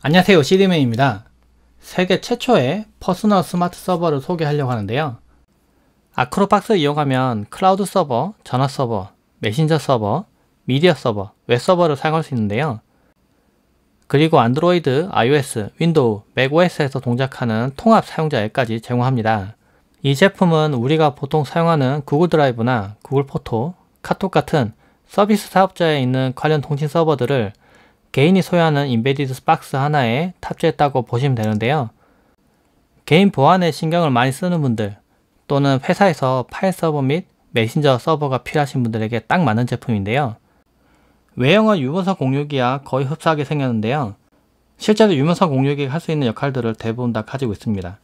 안녕하세요 시디맨입니다 세계 최초의 퍼스널 스마트 서버를 소개하려고 하는데요 아크로박스 이용하면 클라우드 서버, 전화 서버, 메신저 서버, 미디어 서버, 웹 서버를 사용할 수 있는데요 그리고 안드로이드, iOS, 윈도우, 맥OS에서 동작하는 통합 사용자 에까지 제공합니다 이 제품은 우리가 보통 사용하는 구글 드라이브나 구글 포토, 카톡 같은 서비스 사업자에 있는 관련 통신 서버들을 개인이 소유하는 인베디드 박스 하나에 탑재했다고 보시면 되는데요. 개인 보안에 신경을 많이 쓰는 분들 또는 회사에서 파일 서버 및 메신저 서버가 필요하신 분들에게 딱 맞는 제품인데요. 외형은 유무서 공유기와 거의 흡사하게 생겼는데요. 실제로 유무서 공유기가 할 수 있는 역할들을 대부분 다 가지고 있습니다.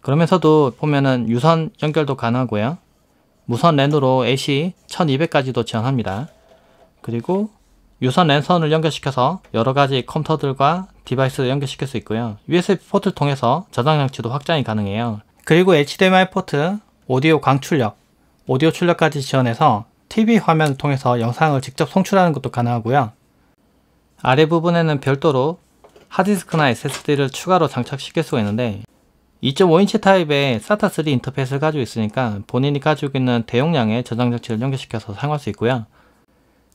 그러면서도 보면은 유선 연결도 가능하고요. 무선 랜으로 AC 1200까지도 지원합니다. 그리고 유선 랜선을 연결시켜서 여러가지 컴퓨터들과 디바이스 를 연결시킬 수 있고요. USB 포트를 통해서 저장 장치도 확장이 가능해요. 그리고 HDMI 포트, 오디오 광출력, 오디오 출력까지 지원해서 TV 화면을 통해서 영상을 직접 송출하는 것도 가능하고요. 아래 부분에는 별도로 하드디스크나 SSD를 추가로 장착시킬 수가 있는데 2.5인치 타입의 SATA 3 인터페이스를 가지고 있으니까 본인이 가지고 있는 대용량의 저장 장치를 연결시켜서 사용할 수 있고요.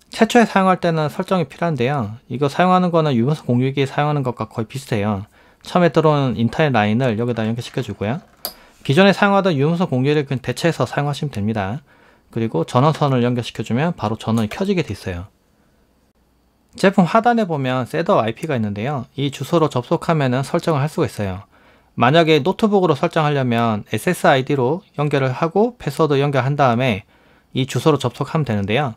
최초에 사용할 때는 설정이 필요한데요. 이거 사용하는 거는 유무선 공유기 사용하는 것과 거의 비슷해요. 처음에 들어온 인터넷 라인을 여기다 연결시켜주고요. 기존에 사용하던 유무선 공유기를 대체해서 사용하시면 됩니다. 그리고 전원선을 연결시켜주면 바로 전원이 켜지게 돼 있어요. 제품 하단에 보면 셋업 IP가 있는데요. 이 주소로 접속하면 설정을 할 수가 있어요. 만약에 노트북으로 설정하려면 SSID로 연결을 하고 패스워드 연결한 다음에 이 주소로 접속하면 되는데요.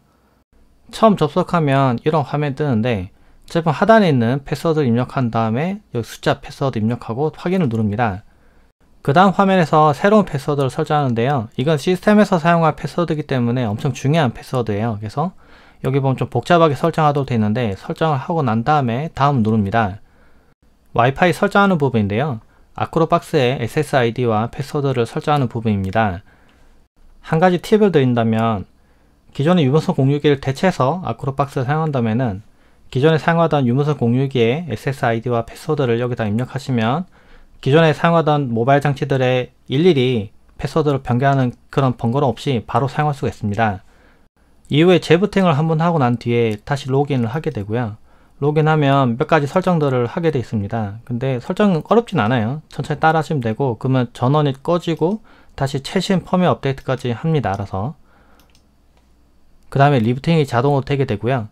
처음 접속하면 이런 화면 뜨는데 제품 하단에 있는 패스워드 입력한 다음에 여기 숫자 패스워드 입력하고 확인을 누릅니다. 그 다음 화면에서 새로운 패스워드를 설정하는데요. 이건 시스템에서 사용할 패스워드이기 때문에 엄청 중요한 패스워드예요. 그래서 여기 보면 좀 복잡하게 설정하도록 되어 있는데 설정을 하고 난 다음에 다음 누릅니다. 와이파이 설정하는 부분인데요. 아크로박스에 SSID와 패스워드를 설정하는 부분입니다. 한 가지 팁을 드린다면 기존의 유무선 공유기를 대체해서 아크로박스를 사용한다면은 기존에 사용하던 유무선 공유기의 SSID와 패스워드를 여기다 입력하시면 기존에 사용하던 모바일 장치들의 일일이 패스워드를 변경하는 그런 번거로 없이 바로 사용할 수가 있습니다. 이후에 재부팅을 한번 하고 난 뒤에 다시 로그인을 하게 되고요. 로그인하면 몇 가지 설정들을 하게 되어 있습니다. 근데 설정은 어렵진 않아요. 천천히 따라 하시면 되고 그러면 전원이 꺼지고 다시 최신 펌웨어 업데이트까지 합니다. 알아서. 그 다음에 리부팅이 자동으로 되게 되고요.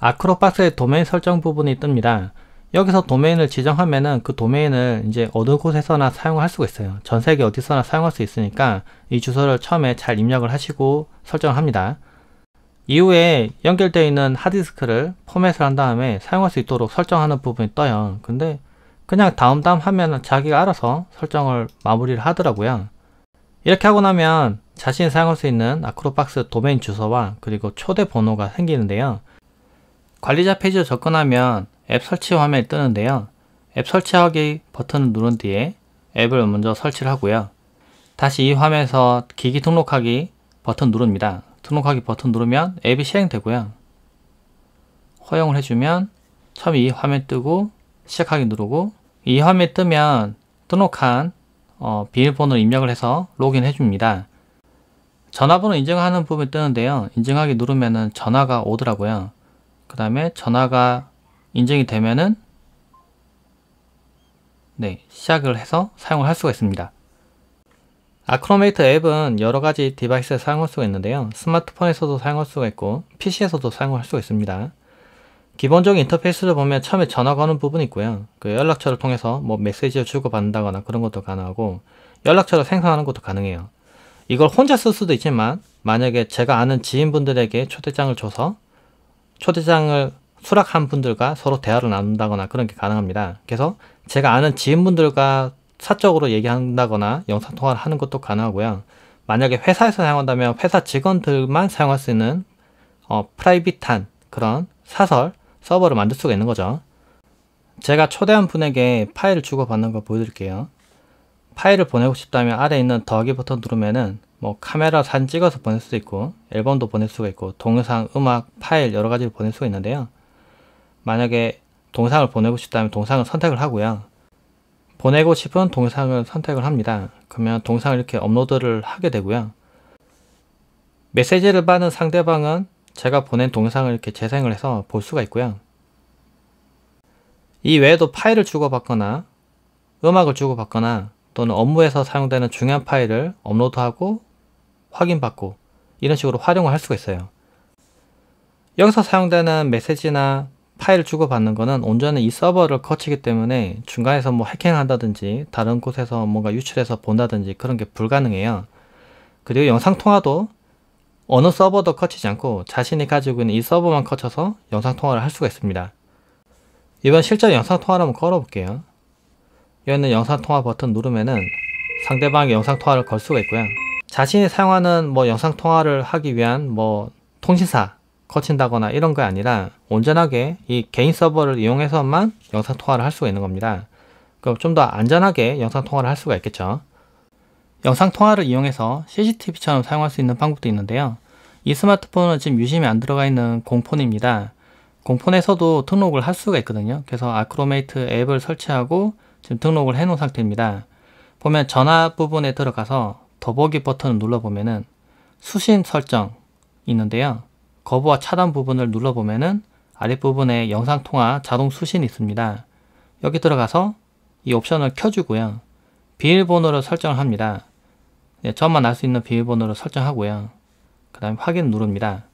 아크로박스의 도메인 설정 부분이 뜹니다. 여기서 도메인을 지정하면은 그 도메인을 이제 어느 곳에서나 사용할 수가 있어요. 전 세계 어디서나 사용할 수 있으니까 이 주소를 처음에 잘 입력을 하시고 설정합니다. 이후에 연결되어 있는 하드디스크를 포맷을 한 다음에 사용할 수 있도록 설정하는 부분이 떠요. 근데 그냥 다음 다음 하면 은 자기가 알아서 설정을 마무리를 하더라고요. 이렇게 하고 나면 자신이 사용할 수 있는 아크로박스 도메인 주소와 그리고 초대 번호가 생기는데요. 관리자 페이지로 접근하면 앱 설치 화면이 뜨는데요. 앱 설치하기 버튼을 누른 뒤에 앱을 먼저 설치를 하고요. 다시 이 화면에서 기기 등록하기 버튼 누릅니다. 등록하기 버튼 누르면 앱이 실행되고요. 허용을 해주면 처음 이 화면 뜨고 시작하기 누르고 이 화면 뜨면 등록한 어, 비밀번호 입력을 해서 로그인 해줍니다. 전화번호 인증하는 부분이 뜨는데요. 인증하기 누르면은 전화가 오더라고요. 그 다음에 전화가 인증이 되면은 네, 시작을 해서 사용을 할 수가 있습니다. 아크로메이트 앱은 여러 가지 디바이스에 사용할 수가 있는데요. 스마트폰에서도 사용할 수가 있고 PC에서도 사용할 수가 있습니다. 기본적인 인터페이스를 보면 처음에 전화 거는 부분이 있고요. 그 연락처를 통해서 뭐 메시지를 주고받는다거나 그런 것도 가능하고 연락처를 생성하는 것도 가능해요. 이걸 혼자 쓸 수도 있지만 만약에 제가 아는 지인분들에게 초대장을 줘서 초대장을 수락한 분들과 서로 대화를 나눈다거나 그런 게 가능합니다. 그래서 제가 아는 지인분들과 사적으로 얘기한다거나 영상통화를 하는 것도 가능하고요. 만약에 회사에서 사용한다면 회사 직원들만 사용할 수 있는 어, 프라이빗한 그런 사설 서버를 만들 수가 있는 거죠. 제가 초대한 분에게 파일을 주고받는 걸 보여드릴게요. 파일을 보내고 싶다면 아래 있는 더하기 버튼 누르면은 뭐 카메라 사진 찍어서 보낼 수도 있고 앨범도 보낼 수가 있고 동영상, 음악, 파일 여러 가지를 보낼 수가 있는데요. 만약에 동상을 보내고 싶다면 동상을 선택을 하고요. 보내고 싶은 동상을 선택을 합니다. 그러면 동상을 이렇게 업로드를 하게 되고요. 메시지를 받은 상대방은 제가 보낸 동상을 이렇게 재생을 해서 볼 수가 있고요. 이 외에도 파일을 주고받거나 음악을 주고받거나 또는 업무에서 사용되는 중요한 파일을 업로드하고 확인받고 이런 식으로 활용을 할 수가 있어요. 여기서 사용되는 메시지나 파일을 주고받는 것은 온전히 이 서버를 거치기 때문에 중간에서 뭐 해킹한다든지 다른 곳에서 뭔가 유출해서 본다든지 그런 게 불가능해요. 그리고 영상통화도 어느 서버도 거치지 않고 자신이 가지고 있는 이 서버만 거쳐서 영상통화를 할 수가 있습니다. 이번 실전 영상통화를 한번 걸어볼게요. 여기 있는 영상통화 버튼 누르면은 상대방 에게 영상통화를 걸 수가 있고요. 자신이 사용하는 뭐 영상통화를 하기 위한 뭐 통신사 거친다거나 이런 게 아니라 온전하게 이 개인 서버를 이용해서만 영상통화를 할 수가 있는 겁니다. 그럼 좀 더 안전하게 영상통화를 할 수가 있겠죠. 영상통화를 이용해서 CCTV처럼 사용할 수 있는 방법도 있는데요. 이 스마트폰은 지금 유심히 안 들어가 있는 공폰입니다. 공폰에서도 등록을 할 수가 있거든요. 그래서 아크로메이트 앱을 설치하고 지금 등록을 해놓은 상태입니다. 보면 전화 부분에 들어가서 더보기 버튼을 눌러보면은 수신 설정 있는데요. 거부와 차단 부분을 눌러보면은 아랫부분에 영상통화 자동 수신이 있습니다. 여기 들어가서 이 옵션을 켜주고요. 비밀번호를 설정을 합니다. 네, 저만 알 수 있는 비밀번호를 설정하고요. 그 다음에 확인 누릅니다.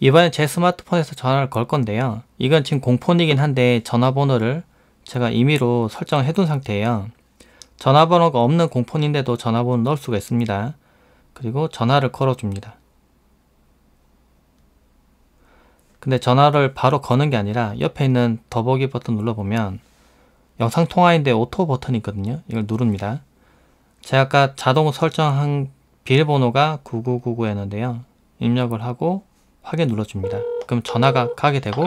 이번에제 스마트폰에서 전화를 걸 건데요. 이건 지금 공폰이긴 한데 전화번호를 제가 임의로 설정을 해 둔 상태예요. 전화번호가 없는 공폰인데도 전화번호 넣을 수가 있습니다. 그리고 전화를 걸어줍니다. 근데 전화를 바로 거는 게 아니라 옆에 있는 더보기 버튼 눌러보면 영상 통화인데 오토 버튼이 있거든요. 이걸 누릅니다. 제가 아까 자동 설정한 비밀번호가 9999였는데요. 입력을 하고 확인 눌러줍니다. 그럼 전화가 가게 되고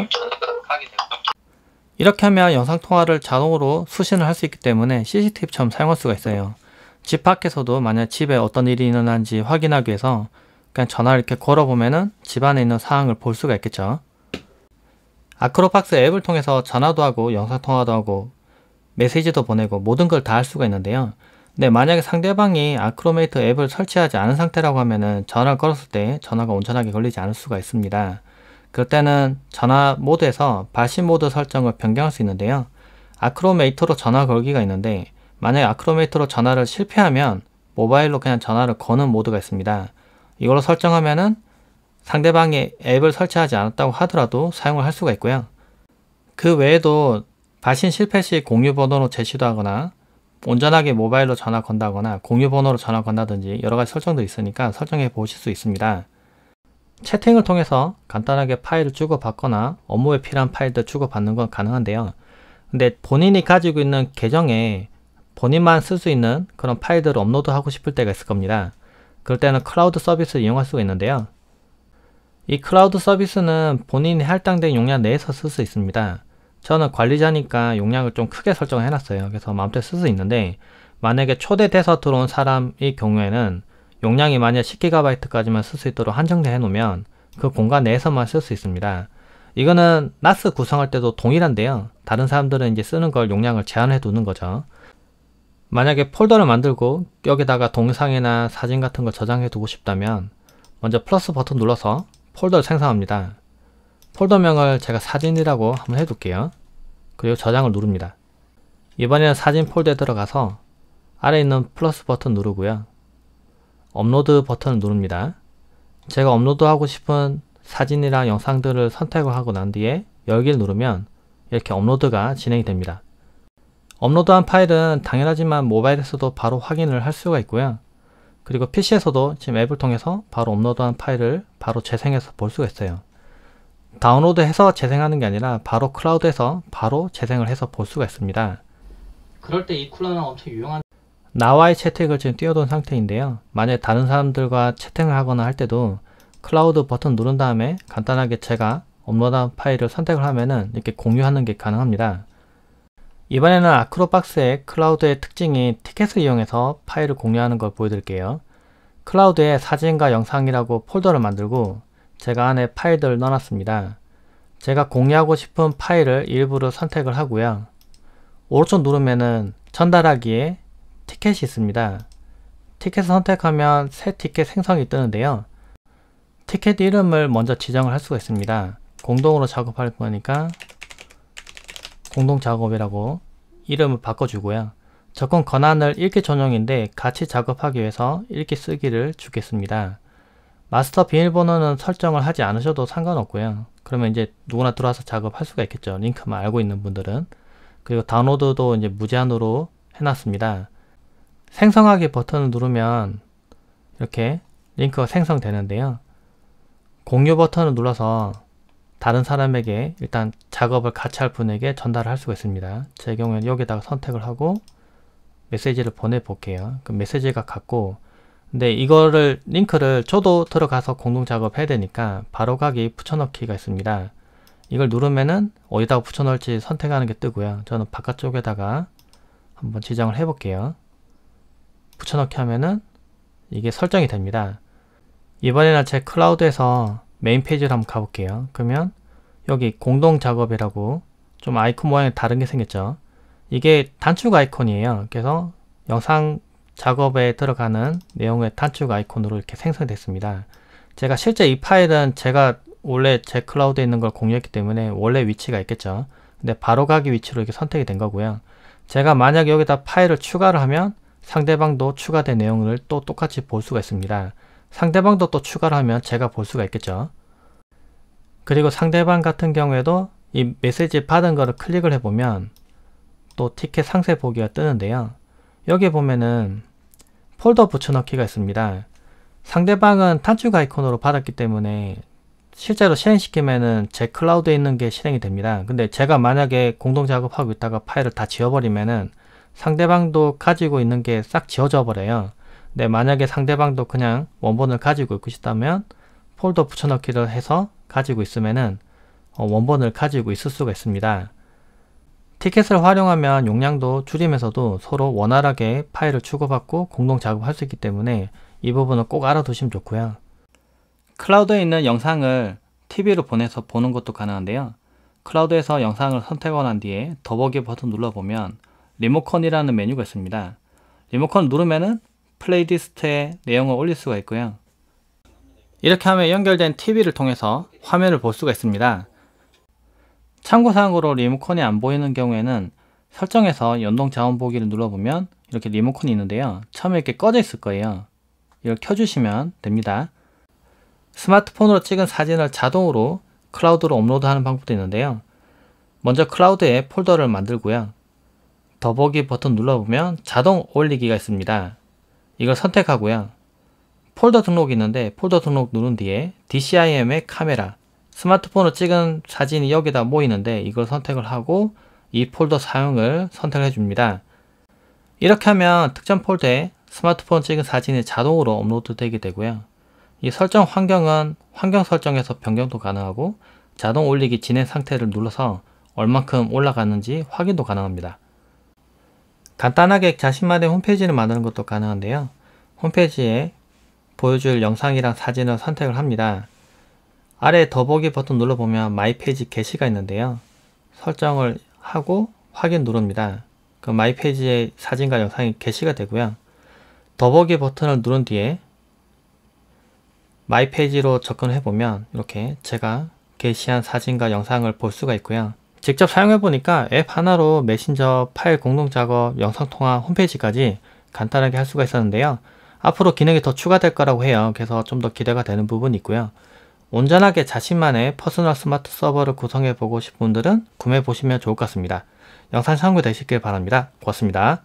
이렇게 하면 영상통화를 자동으로 수신을 할 수 있기 때문에 CCTV처럼 사용할 수가 있어요. 집 밖에서도 만약 집에 어떤 일이 일어난지 확인하기 위해서 그냥 전화를 이렇게 걸어보면집 안에 있는 사항을 볼 수가 있겠죠. 아크로박스 앱을 통해서 전화도 하고 영상통화도 하고 메시지도 보내고 모든 걸 다 할 수가 있는데요. 근데 만약에 상대방이 아크로메이트 앱을 설치하지 않은 상태라고 하면 전화를 걸었을 때 전화가 온전하게 걸리지 않을 수가 있습니다. 그 때는 전화 모드에서 발신 모드 설정을 변경할 수 있는데요. 아크로메이트로 전화 걸기가 있는데 만약 에 아크로메이트로 전화를 실패하면 모바일로 그냥 전화를 거는 모드가 있습니다. 이걸로 설정하면은 상대방이 앱을 설치하지 않았다고 하더라도 사용을 할 수가 있고요. 그 외에도 발신 실패 시 공유 번호로 제시도 하거나 온전하게 모바일로 전화 건다거나 공유 번호로 전화 건다든지 여러 가지 설정도 있으니까 설정해 보실 수 있습니다. 채팅을 통해서 간단하게 파일을 주고받거나 업무에 필요한 파일들 주고받는 건 가능한데요. 근데 본인이 가지고 있는 계정에 본인만 쓸 수 있는 그런 파일들을 업로드하고 싶을 때가 있을 겁니다. 그럴 때는 클라우드 서비스를 이용할 수가 있는데요. 이 클라우드 서비스는 본인이 할당된 용량 내에서 쓸 수 있습니다. 저는 관리자니까 용량을 좀 크게 설정해 놨어요. 그래서 마음대로 쓸 수 있는데 만약에 초대돼서 들어온 사람의 경우에는 용량이 만약 10GB까지만 쓸 수 있도록 한정되어놓으면그 공간 내에서만 쓸 수 있습니다. 이거는 나스 구성할 때도 동일한데요. 다른 사람들은 이제 쓰는 걸 용량을 제한해 두는 거죠. 만약에 폴더를 만들고 여기다가 동영상이나 사진 같은 걸 저장해 두고 싶다면 먼저 플러스 버튼 눌러서 폴더를 생성합니다. 폴더명을 제가 사진이라고 한번 해둘게요. 그리고 저장을 누릅니다. 이번에는 사진 폴더에 들어가서 아래 있는 플러스 버튼 누르고요. 업로드 버튼을 누릅니다. 제가 업로드하고 싶은 사진이나 영상들을 선택을 하고 난 뒤에 열기를 누르면 이렇게 업로드가 진행이 됩니다. 업로드한 파일은 당연하지만 모바일에서도 바로 확인을 할 수가 있고요. 그리고 PC에서도 지금 앱을 통해서 바로 업로드한 파일을 바로 재생해서 볼 수가 있어요. 다운로드해서 재생하는 게 아니라 바로 클라우드에서 바로 재생을 해서 볼 수가 있습니다. 그럴 때 이 쿨러는 엄청 유용한 나와의 채택을 지금 띄워둔 상태인데요. 만약 다른 사람들과 채택을 하거나 할 때도 클라우드 버튼 누른 다음에 간단하게 제가 업로드한 파일을 선택을 하면은 이렇게 공유하는 게 가능합니다. 이번에는 아크로박스의 클라우드의 특징이 티켓을 이용해서 파일을 공유하는 걸 보여드릴게요. 클라우드에 사진과 영상이라고 폴더를 만들고 제가 안에 파일들을 넣어놨습니다. 제가 공유하고 싶은 파일을 일부러 선택을 하고요. 오른쪽 누르면은 전달하기에 티켓이 있습니다. 티켓을 선택하면 새 티켓 생성이 뜨는데요. 티켓 이름을 먼저 지정을 할 수가 있습니다. 공동으로 작업할 거니까 공동 작업이라고 이름을 바꿔주고요. 접근 권한을 읽기 전용인데 같이 작업하기 위해서 읽기 쓰기를 주겠습니다. 마스터 비밀번호는 설정을 하지 않으셔도 상관없고요. 그러면 이제 누구나 들어와서 작업할 수가 있겠죠. 링크만 알고 있는 분들은. 그리고 다운로드도 이제 무제한으로 해놨습니다. 생성하기 버튼을 누르면 이렇게 링크가 생성되는데요. 공유 버튼을 눌러서 다른 사람에게 일단 작업을 같이 할 분에게 전달을 할 수가 있습니다. 제 경우에는 여기다가 선택을 하고 메시지를 보내볼게요. 그 메시지가 같고 근데 이거를 링크를 저도 들어가서 공동 작업해야 되니까 바로가기 붙여넣기가 있습니다. 이걸 누르면은 어디다 붙여넣을지 선택하는 게 뜨고요. 저는 바깥쪽에다가 한번 지정을 해볼게요. 붙여넣기 하면은 이게 설정이 됩니다. 이번에는 제 클라우드에서 메인 페이지로 한번 가볼게요. 그러면 여기 공동 작업이라고 좀 아이콘 모양이 다른 게 생겼죠. 이게 단축 아이콘이에요. 그래서 영상 작업에 들어가는 내용의 단축 아이콘으로 이렇게 생성됐습니다. 제가 실제 이 파일은 제가 원래 제 클라우드에 있는 걸 공유했기 때문에 원래 위치가 있겠죠. 근데 바로 가기 위치로 이렇게 선택이 된 거고요. 제가 만약 여기다 파일을 추가를 하면 상대방도 추가된 내용을 또 똑같이 볼 수가 있습니다. 상대방도 또 추가를 하면 제가 볼 수가 있겠죠. 그리고 상대방 같은 경우에도 이 메시지 받은 거를 클릭을 해보면 또 티켓 상세 보기가 뜨는데요. 여기 보면은 폴더 붙여넣기가 있습니다. 상대방은 단축 아이콘으로 받았기 때문에 실제로 실행시키면은 제 클라우드에 있는 게 실행이 됩니다. 근데 제가 만약에 공동 작업하고 있다가 파일을 다 지워버리면은 상대방도 가지고 있는 게 싹 지워져 버려요. 근데 만약에 상대방도 그냥 원본을 가지고 있고 싶다면 폴더 붙여넣기를 해서 가지고 있으면은 어, 원본을 가지고 있을 수가 있습니다. 티켓을 활용하면 용량도 줄이면서도 서로 원활하게 파일을 추구받고 공동 작업할 수 있기 때문에 이 부분은 꼭 알아두시면 좋고요. 클라우드에 있는 영상을 TV로 보내서 보는 것도 가능한데요. 클라우드에서 영상을 선택한 뒤에 더보기 버튼 눌러보면 리모컨이라는 메뉴가 있습니다. 리모컨을 누르면 플레이리스트에 내용을 올릴 수가 있고요. 이렇게 하면 연결된 TV를 통해서 화면을 볼 수가 있습니다. 참고사항으로 리모컨이 안 보이는 경우에는 설정에서 연동 자원 보기를 눌러보면 이렇게 리모컨이 있는데요. 처음에 이렇게 꺼져 있을 거예요. 이걸 켜주시면 됩니다. 스마트폰으로 찍은 사진을 자동으로 클라우드로 업로드하는 방법도 있는데요. 먼저 클라우드에 폴더를 만들고요. 더보기 버튼 눌러보면 자동 올리기가 있습니다. 이걸 선택하고요. 폴더 등록이 있는데 폴더 등록 누른 뒤에 DCIM의 카메라 스마트폰으로 찍은 사진이 여기다 모이는데 이걸 선택을 하고 이 폴더 사용을 선택해 줍니다. 이렇게 하면 특정 폴더에 스마트폰 찍은 사진이 자동으로 업로드 되게 되고요. 이 설정 환경은 환경 설정에서 변경도 가능하고 자동 올리기 진행 상태를 눌러서 얼만큼 올라가는지 확인도 가능합니다. 간단하게 자신만의 홈페이지를 만드는 것도 가능한데요. 홈페이지에 보여줄 영상이랑 사진을 선택을 합니다. 아래 더보기 버튼 눌러보면 마이 페이지 게시가 있는데요. 설정을 하고 확인 누릅니다. 그 마이 페이지에 사진과 영상이 게시가 되고요. 더보기 버튼을 누른 뒤에 마이 페이지로 접근해 보면 이렇게 제가 게시한 사진과 영상을 볼 수가 있고요. 직접 사용해보니까 앱 하나로 메신저, 파일 공동 작업, 영상통화, 홈페이지까지 간단하게 할 수가 있었는데요. 앞으로 기능이 더 추가될 거라고 해요. 그래서 좀 더 기대가 되는 부분이 있고요. 온전하게 자신만의 퍼스널 스마트 서버를 구성해보고 싶은 분들은 구매해보시면 좋을 것 같습니다. 영상 참고되시길 바랍니다. 고맙습니다.